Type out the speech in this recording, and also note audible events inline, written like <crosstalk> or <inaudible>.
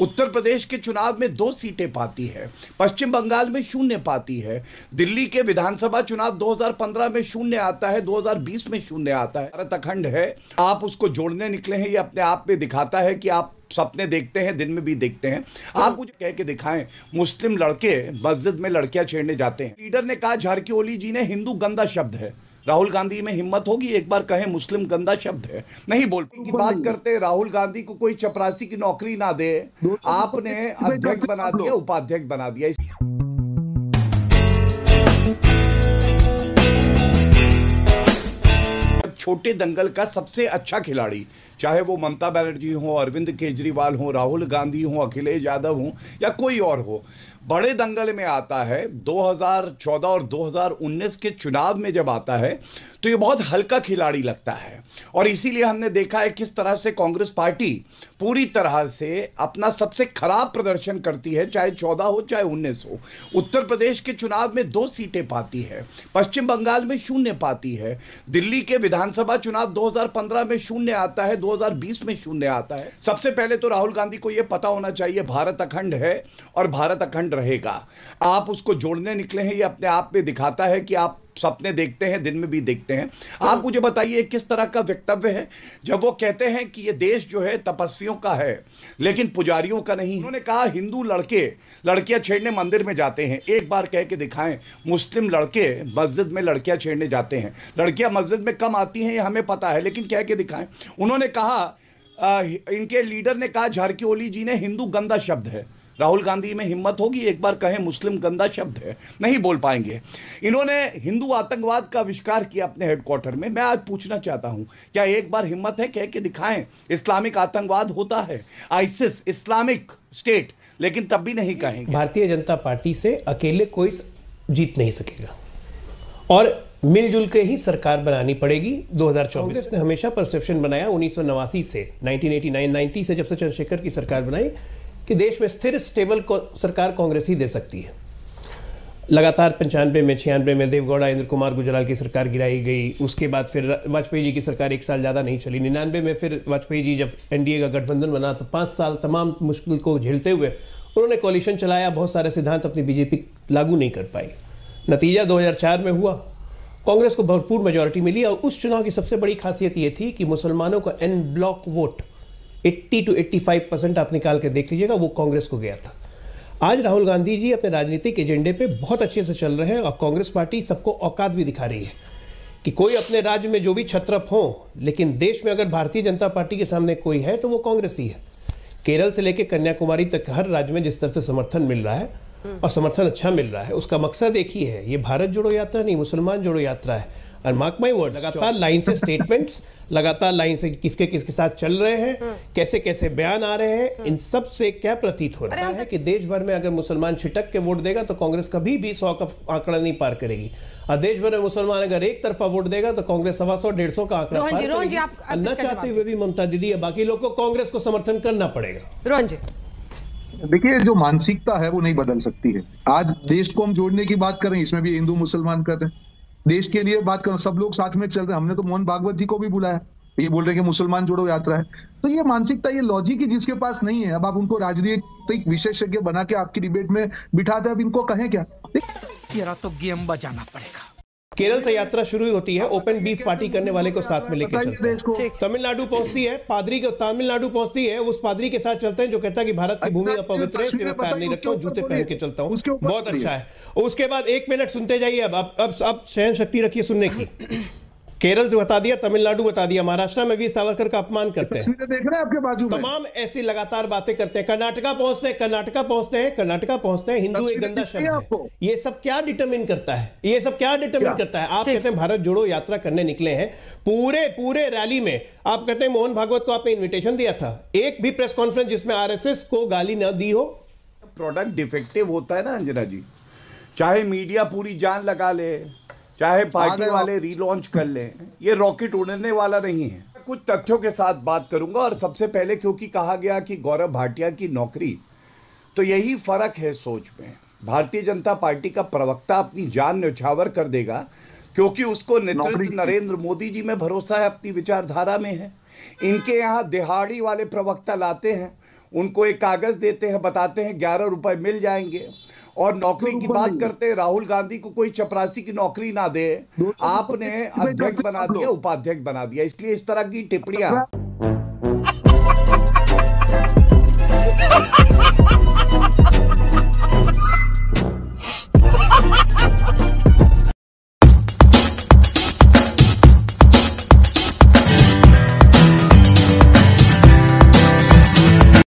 उत्तर प्रदेश के चुनाव में दो सीटें पाती है पश्चिम बंगाल में शून्य पाती है दिल्ली के विधानसभा चुनाव 2015 में शून्य आता है 2020 में शून्य आता है भारत अखंड है आप उसको जोड़ने निकले हैं ये अपने आप में दिखाता है कि आप सपने देखते हैं दिन में भी देखते हैं आप मुझे कह के दिखाएं मुस्लिम लड़के मस्जिद में लड़कियां छेड़ने जाते हैं लीडर ने कहा झारकी ओली जी ने हिंदू गंदा शब्द है राहुल गांधी में हिम्मत होगी एक बार कहें मुस्लिम गंदा शब्द है नहीं बोल की बात करते राहुल गांधी को कोई चपरासी की नौकरी ना दे आपने अध्यक्ष बना दिया उपाध्यक्ष बना दिया छोटे दंगल का सबसे अच्छा खिलाड़ी चाहे वो ममता बनर्जी हो अरविंद केजरीवाल हो राहुल गांधी हो अखिलेश यादव हो या कोई और हो बड़े दंगल में आता है 2014 और 2019 के चुनाव में जब आता है तो ये बहुत हल्का खिलाड़ी लगता है और इसीलिए हमने देखा है किस तरह से कांग्रेस पार्टी पूरी तरह से अपना सबसे खराब प्रदर्शन करती है चाहे चौदह हो चाहे उन्नीस हो उत्तर प्रदेश के चुनाव में दो सीटें पाती है पश्चिम बंगाल में शून्य पाती है दिल्ली के विधानसभा चुनाव 2015 में शून्य आता है 2020 में शून्य आता है सबसे पहले तो राहुल गांधी को यह पता होना चाहिए भारत अखंड है और भारत अखंड रहेगा आप उसको जोड़ने निकले हैं ये अपने आप में दिखाता है कि आप सपने देखते हैं दिन में भी देखते हैं आप हाँ। मुझे बताइए किस तरह का वक्तव्य है जब वो कहते हैं कि ये देश जो है तपस्वियों का है लेकिन पुजारियों का नहीं उन्होंने कहा हिंदू लड़के लड़कियां छेड़ने मंदिर में जाते हैं एक बार कह के दिखाएं मुस्लिम लड़के मस्जिद में लड़कियां छेड़ने जाते हैं लड़कियां मस्जिद में कम आती हैं ये हमें पता है लेकिन कह के दिखाएं उन्होंने कहा आ, इनके लीडर ने कहा झारकी ओली जी ने हिंदू गंदा शब्द है राहुल गांधी में हिम्मत होगी एक बार कहें मुस्लिम गंदा शब्द है नहीं बोल पाएंगे इन्होंने हिंदू आतंकवाद का आविष्कार किया अपने हेडक्वार्टर में मैं आज पूछना चाहता हूं क्या एक बार हिम्मत है कह के दिखाएं इस्लामिक आतंकवाद होता है आइसिस इस्लामिक स्टेट लेकिन तब भी नहीं कहेंगे भारतीय जनता पार्टी से अकेले कोई जीत नहीं सकेगा और मिलजुल के ही सरकार बनानी पड़ेगी 2024 कांग्रेस ने हमेशा परसेप्शन बनाया उन्नीस से 1989 90 से जब से चंद्रशेखर की सरकार बनाई कि देश में स्थिर स्टेबल सरकार कांग्रेस ही दे सकती है लगातार पंचानवे में छियानवे में देवगौड़ा इंद्र कुमार गुजराल की सरकार गिराई गई उसके बाद फिर वाजपेयी जी की सरकार एक साल ज़्यादा नहीं चली निन्यानवे में फिर वाजपेयी जी जब एनडीए का गठबंधन बना तो पाँच साल तमाम मुश्किल को झेलते हुए उन्होंने कॉलिशन चलाया बहुत सारे सिद्धांत अपनी बीजेपी लागू नहीं कर पाई नतीजा दो में हुआ कांग्रेस को भरपूर मेजोरिटी मिली और उस चुनाव की सबसे बड़ी खासियत ये थी कि मुसलमानों का en bloc vote 80 to 85 percent आप निकाल के देख लीजिएगा वो कांग्रेस को गया था आज राहुल गांधी जी अपने राजनीतिक एजेंडे पे बहुत अच्छे से चल रहे हैं और कांग्रेस पार्टी सबको औकात भी दिखा रही है कि कोई अपने राज्य में जो भी छत्रप हो लेकिन देश में अगर भारतीय जनता पार्टी के सामने कोई है तो वो कांग्रेस ही है केरल से लेकर कन्याकुमारी तक हर राज्य में जिस तरह से समर्थन मिल रहा है और समर्थन अच्छा मिल रहा है उसका मकसद एक ही है ये भारत जोड़ो यात्रा नहीं मुसलमान जोड़ो यात्रा है और मार्क माई वर्ड लगातार लाइन से स्टेटमेंट्स <laughs> लगातार लाइन से किसके किसके साथ चल रहे हैं हाँ। कैसे कैसे बयान आ रहे हैं हाँ। इन सब से क्या प्रतीत हो रहा है तो कि देश भर में अगर मुसलमान छिटक के वोट देगा तो कांग्रेस कभी भी सौ का आंकड़ा नहीं पार करेगी और देश भर में मुसलमान अगर एक तरफा वोट देगा तो कांग्रेस सवा सौ डेढ़ सौ का आंकड़ा पार करेगी न चाहते हुए भी ममता दीदी या बाकी लोग को कांग्रेस को समर्थन करना पड़ेगा रोहन जी देखिए जो मानसिकता है वो नहीं बदल सकती है आज देश को हम जोड़ने की बात करें इसमें भी हिंदू मुसलमान कर रहे हैं देश के लिए बात करें सब लोग साथ में चल रहे हैं हमने तो मोहन भागवत जी को भी बुलाया ये बोल रहे हैं कि मुसलमान जोड़ो यात्रा है तो ये मानसिकता ये लॉजिक ही जिसके पास नहीं है अब आप उनको राजनीतिक विशेषज्ञ बना के आपकी डिबेट में बिठाते अब इनको कहें क्या तो गेम बजाना पड़ेगा केरल से यात्रा शुरू होती है ओपन बीफ पार्टी करने वाले को साथ में लेकर चलते हैं तमिलनाडु पहुंचती है पादरी को तमिलनाडु पहुंचती है उस पादरी के साथ चलते हैं जो कहता है कि भारत की भूमि अपवित्र है सिर्फ पैर नहीं रखता हूँ जूते पहन के चलता हूँ बहुत अच्छा है उसके बाद एक मिनट सुनते जाइए अब अब अब सहन शक्ति रखिए सुनने की केरल तो बता दिया तमिलनाडु बता दिया महाराष्ट्र में भी सावरकर का अपमान करते हैं देख रहे हैं आपके बाजू तमाम ऐसी लगातार बातें करते हैं कर्नाटका पहुंचते हैं कर्नाटका पहुंचते हैं कर्नाटका पहुंचते हैं हिंदू एक गंदा शब्द है ये सब क्या डिटरमिन करता है ये सब क्या डिटरमिन करता है आप कहते हैं भारत जोड़ो यात्रा करने निकले हैं पूरे पूरे रैली में आप कहते हैं मोहन भागवत को आपने इन्विटेशन दिया था एक भी प्रेस कॉन्फ्रेंस जिसमें आर को गाली न दी हो प्रोडक्ट डिफेक्टिव होता है ना अंजना जी चाहे मीडिया पूरी जान लगा ले चाहे तो पार्टी वाले रीलॉन्च कर लें ये रॉकेट उड़ने वाला नहीं है कुछ तथ्यों के साथ बात करूंगा और सबसे पहले क्योंकि कहा गया कि गौरव भाटिया की नौकरी तो यही फर्क है सोच में भारतीय जनता पार्टी का प्रवक्ता अपनी जान न्यौछावर कर देगा क्योंकि उसको नेतृत्व नरेंद्र मोदी जी में भरोसा है अपनी विचारधारा में है इनके यहाँ दिहाड़ी वाले प्रवक्ता लाते हैं उनको एक कागज़ देते हैं बताते हैं ग्यारह रुपए मिल जाएंगे और नौकरी की बात करते हैं राहुल गांधी को कोई चपरासी की नौकरी ना दे आपने अध्यक्ष बना दिया उपाध्यक्ष बना दिया इसलिए इस तरह की टिप्पणियां Ha ha ha ha!